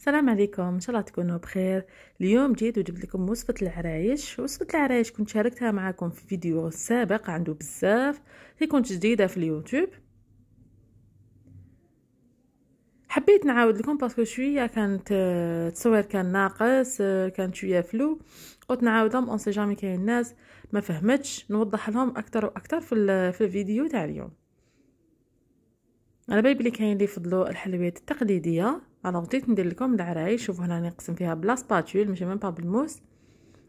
السلام عليكم ان شاء الله تكونوا بخير اليوم جيت وجبت لكم وصفه العرايش وصفه العرايش كنت شاركتها معكم في فيديو سابق عنده بزاف هي كنت جديده في اليوتيوب حبيت نعاود لكم باسكو شويه كانت آه، التصوير كان ناقص آه، كان شويه فلو قلت نعاودهم اون سي جامي كاين ناس ما فهمتش نوضح لهم اكثر واكثر في في الفيديو تاع اليوم على بالي بلي كاين اللي يفضلوا الحلويات التقليديه الوغ بديت ندير لكم العراي شوفوا هنا نقسم فيها بلا سباتول ماشي ميم با بالموس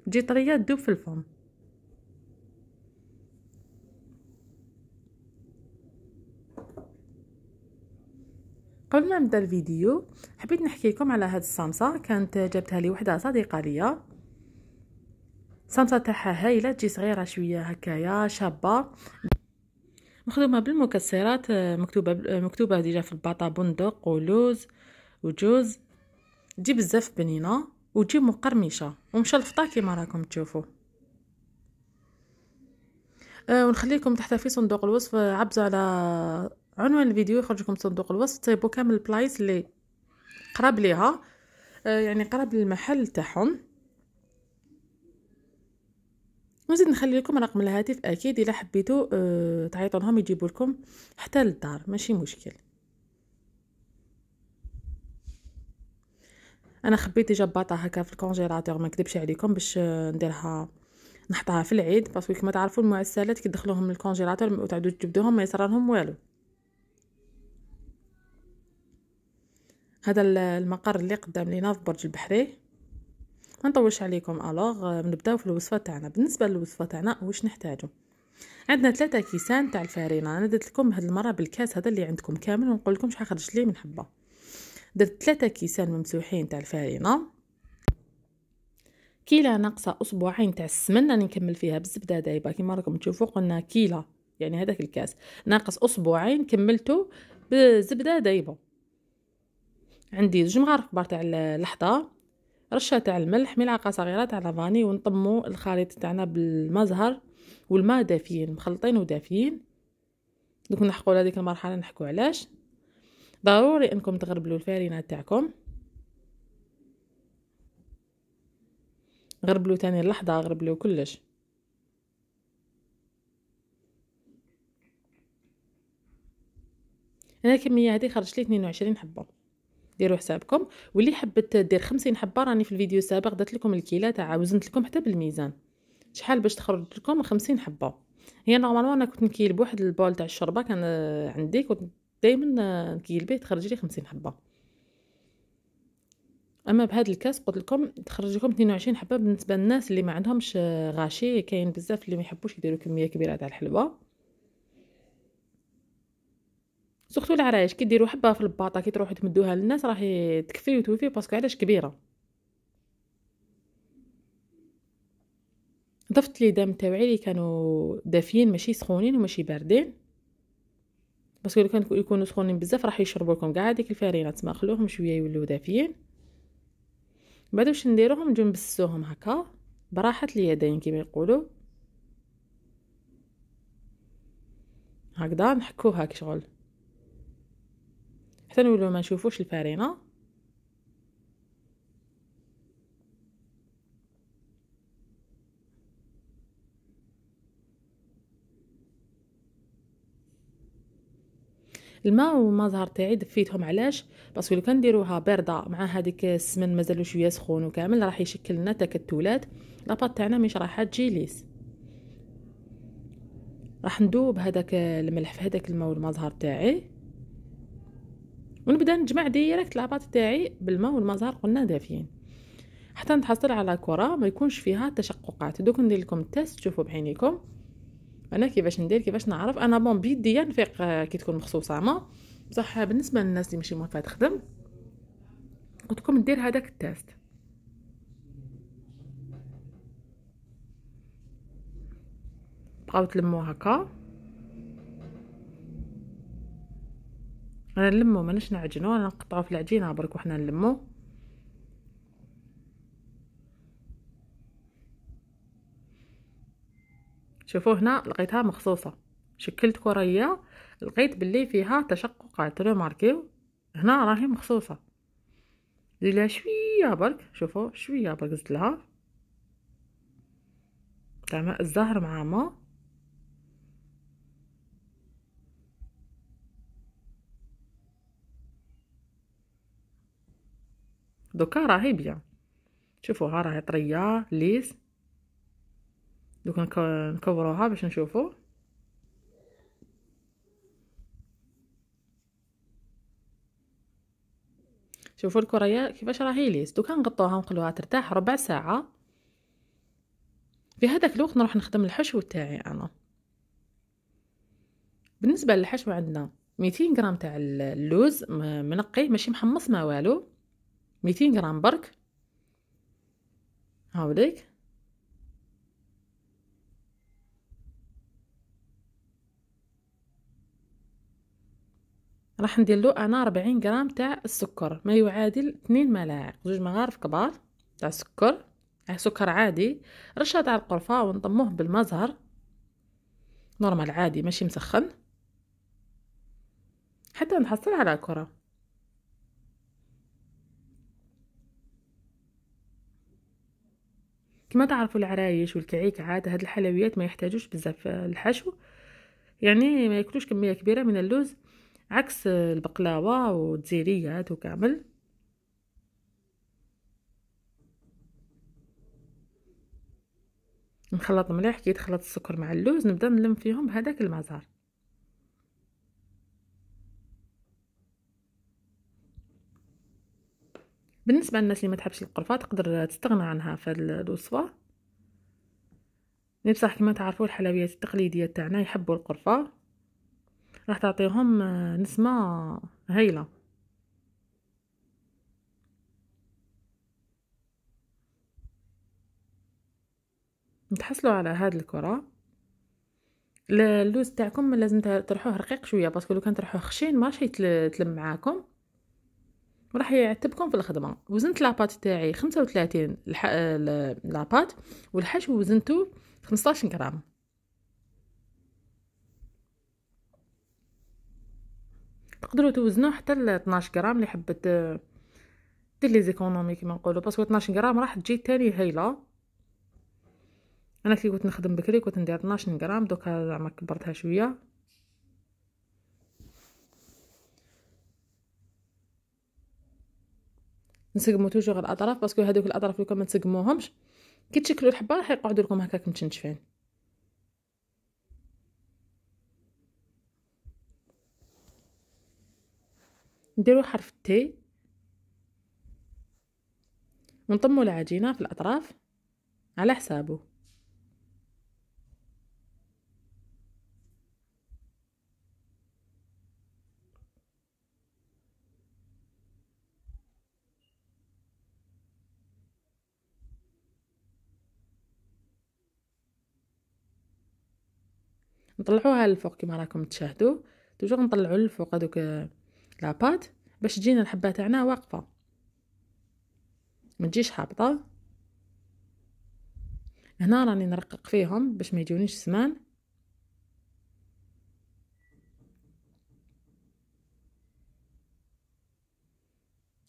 تجي طريه تذوب في الفم قبل ما نبدا الفيديو حبيت نحكي لكم على هاد الصامصة كانت جابتها لي وحده صديقه ليا الصامصة تاعها هايله تجي صغيره شويه هكايا شابه مخدومه بالمكسرات مكتوبه مكتوبه ديجا في الباطا بندق ولوز وجوز جيب بزاف بنينه وتجي مقرمشه ومشى الفطار كيما راكم تشوفوا أه ونخليكم تحت في صندوق الوصف عبزوا على عنوان الفيديو يخرج لكم صندوق الوصف تصيبوا كامل البلايص اللي قراب ليها أه يعني قراب للمحل تاعهم ونزيد نخلي لكم رقم الهاتف اكيد الا حبيتو أه تعيطوا لهم يجيبوا لكم حتى للدار ماشي مشكل انا خبيت ديجا باطه هكا في الكونجيلاتور ما نكذبش عليكم باش آه، نديرها نحطها في العيد باسكو كما تعرفوا المعسلات كي تدخلوهم للكونجيلاتور وتعودوا تجبدوهم ما يصرالهم والو هذا المقر اللي قدام لينا في برج البحري ما نطولش عليكم الوغ آه، نبداو في الوصفه تاعنا بالنسبه للوصفه تاعنا واش نحتاجو عندنا ثلاثة كيسان تاع الفارينة انا درت لكم هاد المره بالكاس هذا اللي عندكم كامل ونقول لكم شحال خرج لي من حبه درت ثلاثة كيسان ممسوحين تاع الفارينة كيلا ناقصة أصبعين تاع السمن راني نكمل فيها بالزبدة دايبة كيما راكم تشوفوا قلنا كيلا يعني هذاك الكاس ناقص أصبعين كملته بزبدة دايبة عندي زوج مغارف كبار تاع اللحضة رشة تاع الملح ملعقة صغيرة تاع لافاني ونطمو الخليط تاعنا بالمزهر والماء دافيين مخلطين ودافيين دوك نحقوا لهذيك المرحله نحكوا علاش ضروري انكم تغربلوا الفارينه تاعكم غربلوا تاني اللحظه غربلوا كلش انا الكميه هذه خرجت لي 22 حبه ديروا حسابكم واللي حبت دير 50 حبه راني في الفيديو السابق درت لكم الكيله تاع وزنت لكم حتى بالميزان شحال باش تخرج لكم 50 حبه هي نورمالمون انا كنت نكيل بواحد البول تاع الشوربه كان عندي كنت دائما نكيل به تخرج لي خمسين حبه اما بهذا الكاس قلت لكم تخرج لكم 22 حبه بالنسبه للناس اللي ما عندهمش غاشي كاين بزاف اللي ما يحبوش يديروا كميه كبيره تاع الحلوى سورتو العرايش كي ديروا حبه في الباطا كي تروحوا تمدوها للناس راهي تكفي وتوفي باسكو علاش كبيره ضفت لي دم تاوعي اللي كانوا دافيين ماشي سخونين وماشي باردين باسكو كان يكونوا سخونين بزاف راح يشربوا لكم كاع هذيك الفرينات ما خلوهم شويه يولوا دافيين بعد واش نديروهم نجيو نبسوهم هكا براحه اليدين كما يقولوا هكذا نحكوها كشغل حتى نولو ما نشوفوش الفرينه الماء ظهر تاعي دفيتهم علاش باسكو لو كنديروها بارده مع هذيك السمن مازالو شويه سخون وكامل راح يشكل لنا تكتلات لاباط تاعنا مش راح تجي ليس راح ندوب هذاك الملح في هذاك الماء والمظهر تاعي ونبدا نجمع ديريكت لاباط تاعي بالماء والمظهر قلنا دافيين حتى نتحصل على كره ما يكونش فيها تشققات دوك ندير لكم التست تشوفوا بعينيكم انا كيفاش ندير كيفاش نعرف انا بون بيديا نفيق آه، كي تكون مخصوصه ما بصح بالنسبه للناس اللي ماشي موافقه تخدم قلت لكم دير هذاك التيست بقاو تلمو هكا انا نلمو ماناش نعجنو انا نقطعو في العجينه برك وحنا نلمو شوفوا هنا لقيتها مخصوصه شكلت كريه لقيت باللي فيها تشققات ماركيو هنا راهي مخصوصه زيد لها شويه برك شوفوا شويه برك زدت لها تاع ماء الزهر مع ما دوكا راهي بيان شوفوها راهي طريه ليس دوكا نكبروها باش نشوفو شوفوا الكرية كيفاش راهي ليس دوكا نغطوها ونخلوها ترتاح ربع ساعة في هذاك الوقت نروح نخدم الحشو تاعي انا بالنسبة للحشو عندنا ميتين غرام تاع اللوز منقي ماشي محمص ما والو ميتين غرام برك هاوليك راح ندير له انا 40 غرام تاع السكر ما يعادل 2 ملاعق زوج مغارف كبار تاع سكر أه، سكر عادي رشه تاع القرفه ونطموه بالمزهر نورمال عادي ماشي مسخن حتى نحصل على كره كما تعرفوا العرايش والكعيك عاد هاد الحلويات ما يحتاجوش بزاف الحشو يعني ما ياكلوش كميه كبيره من اللوز عكس البقلاوة هادو وكامل نخلط مليح كي يتخلط السكر مع اللوز نبدا نلم فيهم بهذاك المزار بالنسبه للناس اللي ما تحبش القرفه تقدر تستغنى عنها في هاد الوصفه بصح كما تعرفوا الحلويات التقليديه تاعنا يحبوا القرفه راح تعطيهم آه، نسمة هايلة تحصلوا على هاد الكرة اللوز تاعكم لازم ترحوه رقيق شويه باسكو لو كان ترحوه خشين ماشي يتلم معاكم وراح يعتبكم في الخدمه وزنت لاباط تاعي خمسة وثلاثين آه، لاباط والحشو وزنته 15 غرام تقدروا توزنوا حتى ل 12 غرام اللي حبت آه، دير لي زيكونومي كيما نقولوا باسكو 12 غرام راح تجي تاني هايله انا كي كنت نخدم بكري كنت ندير 12 غرام دوكا زعما كبرتها شويه نسقمو توجور الاطراف باسكو هذوك الاطراف لو كان ما تسقموهمش كي تشكلوا الحبه راح يقعدوا لكم هكاك متشنشفين نديرو حرف تي ونطمو العجينه في الاطراف على حسابه نطلعوها للفوق كما راكم تشاهدوا توجور نطلعوا للفوق هذوك لاباط باش تجينا الحبة تاعنا واقفة ما تجيش حابطة هنا راني نرقق فيهم باش ما يجونيش سمان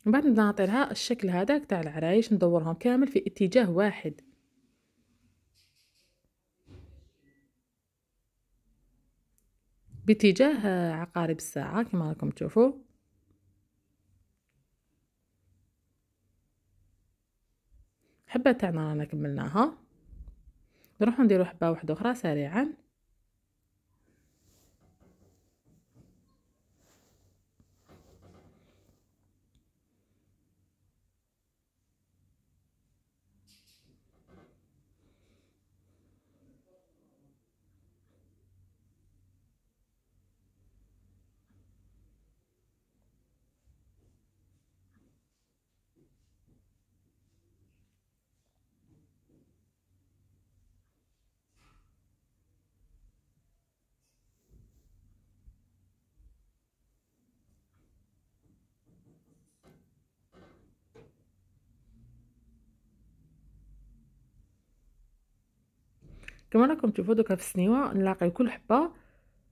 من بعد نعطي لها الشكل هذاك تاع العرايش ندورهم كامل في اتجاه واحد باتجاه عقارب الساعة كما راكم تشوفوا الحبه تاعنا رانا كملناها نروحو نديرو حبه واحده اخرى سريعا كما راكم تشوفوا دوكا في السنيوه نلاقي كل حبه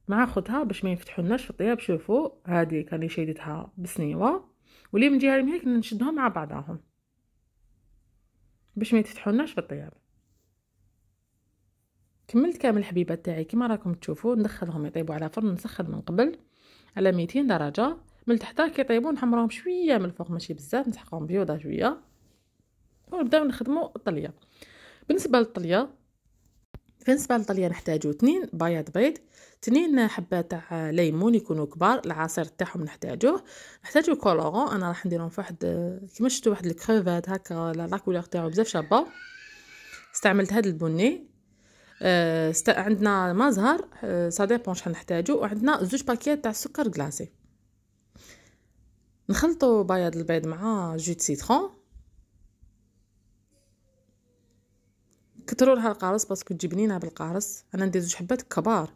مع خوتها باش ما ينفتحولناش في الطياب شوفوا هذه كاني شيدتها بسنيوه واللي من جهه من هيك نشدهم مع بعضهم باش ما يتفتحولناش في الطياب كملت كامل الحبيبات تاعي كما راكم تشوفوا ندخلهم يطيبوا على فرن مسخن من قبل على 200 درجه من تحت كيطيبوا نحمرهم شويه من الفوق ماشي بزاف نسحقهم بيوضه شويه ونبداو نخدموا الطليه بالنسبه للطليه بالنسبه للطليه نحتاجو اثنين بياض بيض اثنين حبات تاع ليمون يكونوا كبار العصير تاعهم نحتاجوه نحتاجو كولورون انا راح نديرهم فواحد كيما شفتوا واحد الكروفات هكا لا كولور تاعو بزاف شابه استعملت هذا البني آه، است... عندنا ما زهر أه سا شحال نحتاجو وعندنا زوج باكيات تاع السكر كلاصي نخلطو بياض البيض مع جو سيترون كثروا لها القارص باسكو تجبنينها بالقارص انا ندير زوج حبات كبار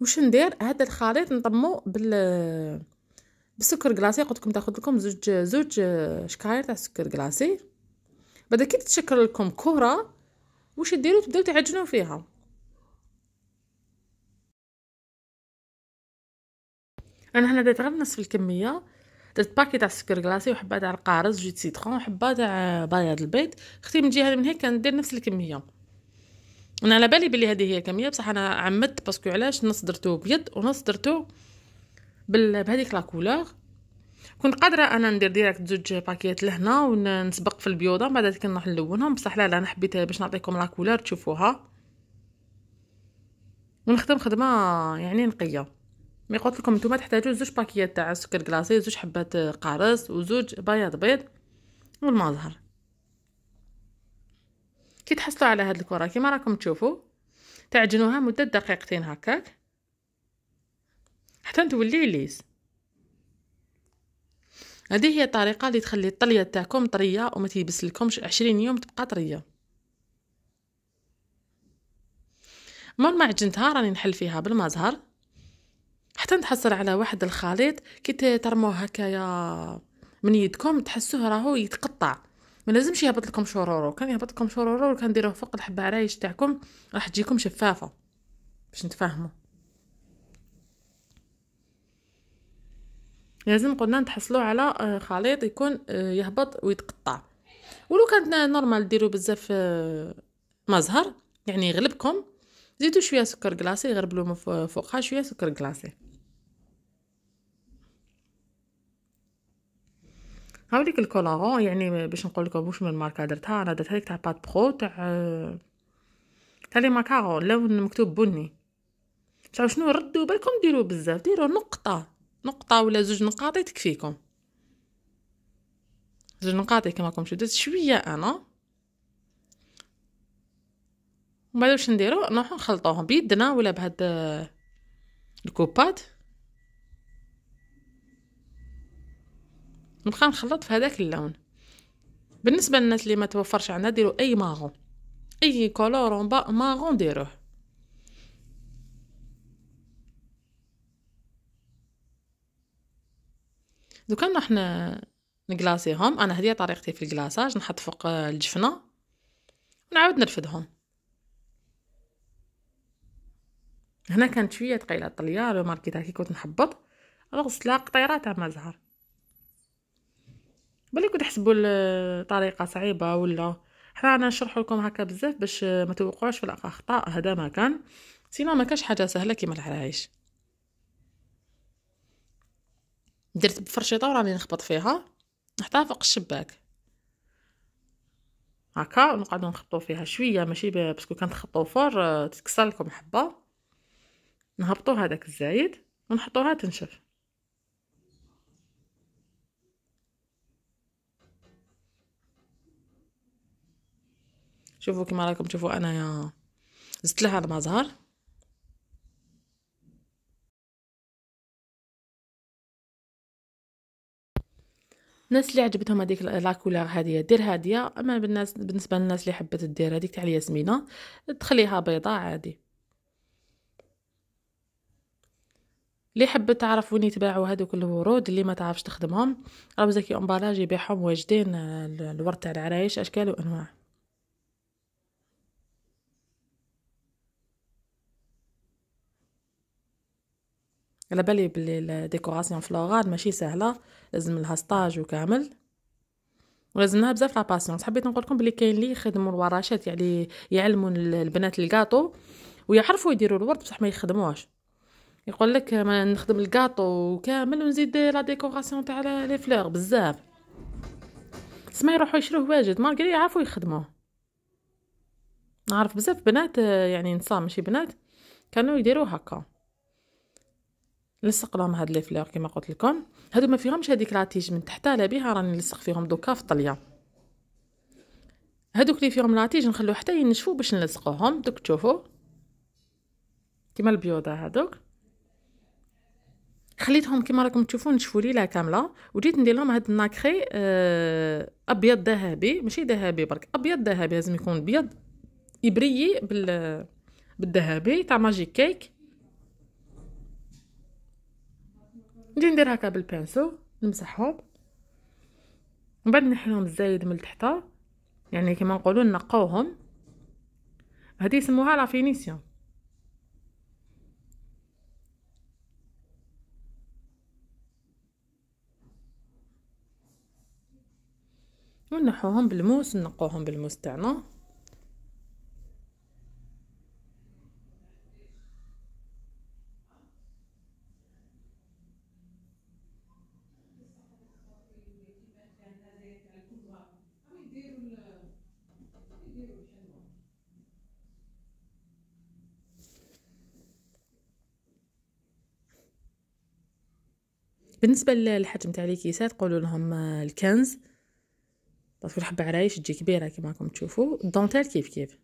واش ندير هذا الخليط نطمو بال بالسكر كلاصي قلت لكم تاخذ لكم زوج زوج آه، شكاير تاع سكر كلاصي بعدا كي تتشكل لكم كره واش ديروا تبداو تعجنوا فيها انا هنا درت غير نصف الكميه درت باكي تاع السكر كلاصي وحبه تاع القارص جوج سيترون وحبه تاع بياض البيض اختي من جهه من هيك كندير نفس الكميه انا على بالي بلي هذه هي الكميه بصح انا عمدت باسكو علاش نص درتو بيض ونص درتو بال... بهذيك لاكولوغ كنت قادره انا ندير ديريكت زوج باكيات لهنا ونسبق في البيوضه بعد كي نروح نلونهم بصح لا لا انا حبيت باش نعطيكم لاكولوغ تشوفوها ونخدم خدمه يعني نقيه مي قلت لكم نتوما تحتاجوا زوج باكيات تاع سكر كلاصي زوج حبات قارص وزوج بياض بيض والما زهر كي تحصلوا على هاد الكره كيما راكم تشوفوا تعجنوها مده دقيقتين هكاك حتى تولي ليس هذه هي الطريقه اللي تخلي الطليه تاعكم طريه وما تيبسلكمش عشرين يوم تبقى طريه مول ما عجنتها راني نحل فيها بالمزهر حتى نتحصل على واحد الخليط كي ترموه هكايا من يدكم تحسوه راهو يتقطع ما لازمش يهبط لكم شرورو كان يهبط لكم شرورو كان ديروه فوق الحبه عرايش تاعكم راح تجيكم شفافه باش نتفاهموا لازم قلنا نتحصلوا على آه، خليط يكون آه، يهبط ويتقطع ولو كانت نورمال ديروا بزاف آه، مزهر يعني يغلبكم زيدوا شويه سكر كلاصي غربلو فوقها شويه سكر كلاصي هاوليك الكولاغون يعني باش نقول لكم واش من ماركه درتها انا درت هذيك تاع بات برو تاع آه، تاع لي ماكارون لون مكتوب بني تعرفوا شنو ردوا بالكم ديروا بزاف ديروا نقطه نقطه ولا زوج نقاط تكفيكم زوج نقاط كما راكم درت شويه انا ومن بعد واش نديرو نروحو نخلطوهم بيدنا ولا بهاد آه، الكوبات نبقى نخلط في هذاك اللون بالنسبه للناس اللي ما توفرش عندنا ديروا اي ماغون اي كولورون ماغون ديروه دوكا نروح نكلاصيهم انا هذه طريقتي في الكلاصاج نحط فوق الجفنه ونعاود نرفدهم هنا كانت شويه ثقيله الطليه لو ماركيتها كي كنت نحبط غسلها قطيره تاع ما زهر بالك تحسبوا الطريقه صعيبه ولا حنا رانا نشرح لكم هكا بزاف باش ما توقعوش في الاخطاء هذا ما كان سينا ما كاش حاجه سهله كيما العرايش درت بفرشيطه وراني نخبط فيها نحطها فوق الشباك هكا نقعدو نخبطو فيها شويه ماشي باسكو كان تخبطو فور آه، تتكسر لكم حبه نهبطو هذاك الزايد ونحطوها تنشف شوفوا كيما راكم تشوفوا انايا زدت لها المزهر الناس اللي عجبتهم هذيك كولور هذه دير هادية اما بالناس بالنسبه للناس اللي حبت دير هذيك تاع الياسمينه تخليها بيضاء عادي اللي حبت تعرف وين يتباعوا هذوك الورود اللي ما تعرفش تخدمهم راه زكي امبالاج يبيعهم واجدين الورد تاع العرايش اشكال وانواع على بالي بلي الديكوراسيون فلورال ماشي سهله لازم لها ستاج وكامل ولازم لها بزاف لا باسيونس حبيت نقول لكم بلي كاين اللي يخدموا الورشات يعني يعلموا البنات الكاطو ويعرفوا يديروا الورد بصح ما يخدموهاش يقول لك ما نخدم الكاطو كامل ونزيد لا ديكوراسيون تاع لي فلور بزاف سما يروحوا يشروه واجد مالغري يعرفوا يخدموه نعرف بزاف بنات يعني نصا ماشي بنات كانوا يديروا هكا نلصق لهم هاد لي فلور كيما قلت لكم هادو ما فيهمش هذيك لاتيج من تحت على بها راني نلصق فيهم دوكا في الطليه هادوك لي فيهم لاتيج نخلو حتى ينشفو باش نلصقوهم دوك تشوفوا كيما البيوضه هادوك خليتهم كيما راكم تشوفون نشفوا ليله كامله وجيت ندير لهم هاد الناكري آه، ابيض ذهبي ماشي ذهبي برك ابيض ذهبي لازم يكون ابيض يبريي بال بالذهبي تاع ماجيك كيك نجي ندير هكا بالبانسو نمسحهم من بعد نحيهم الزايد من تحت يعني كما نقولوا نقوهم هذه يسموها لا فينيسيون ونحوهم بالموس نقوهم بالموس تاعنا بالنسبه للحجم تاع الكيسات قولوا لهم آه، الكنز باسكو الحبه عرايش تجي كبيره كيما راكم تشوفوا الدونتيل كيف كيف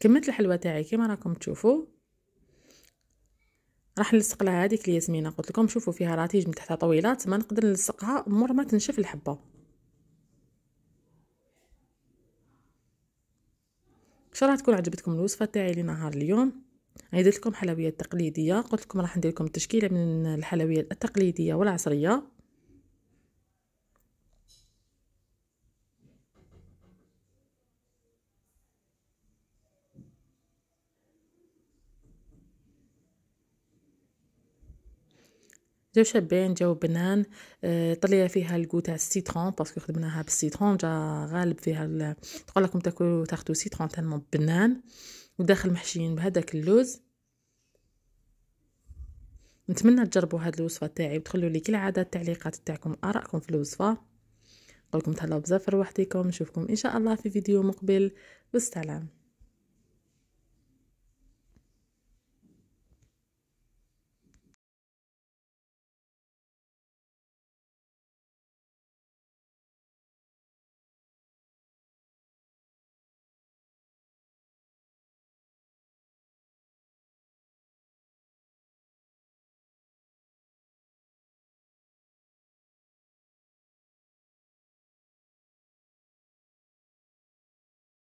كملت الحلوه تاعي كيما راكم تشوفوا راح نلصق لها هذيك الياسمينه قلت لكم شوفوا فيها راتيج من تحتها طويله تما نقدر نلصقها مور ما تنشف الحبه ان شاء الله تكون عجبتكم الوصفه تاعي لنهار اليوم أنا درت لكم حلويات تقليديه قلت لكم راح ندير لكم تشكيله من الحلويات التقليديه والعصريه جاو شابين جاو بنان آه، طليه فيها الكو تاع السيترون باسكو خدمناها بالسيترون جا غالب فيها تقول لكم تاكلوا تاخذوا سيترون تاع بنان وداخل محشيين بهذاك اللوز نتمنى تجربوا هاد الوصفه تاعي وتخلوا لي كالعاده التعليقات تاعكم ارائكم في الوصفه نقولكم تهلاو بزاف روحتكم نشوفكم ان شاء الله في فيديو مقبل والسلام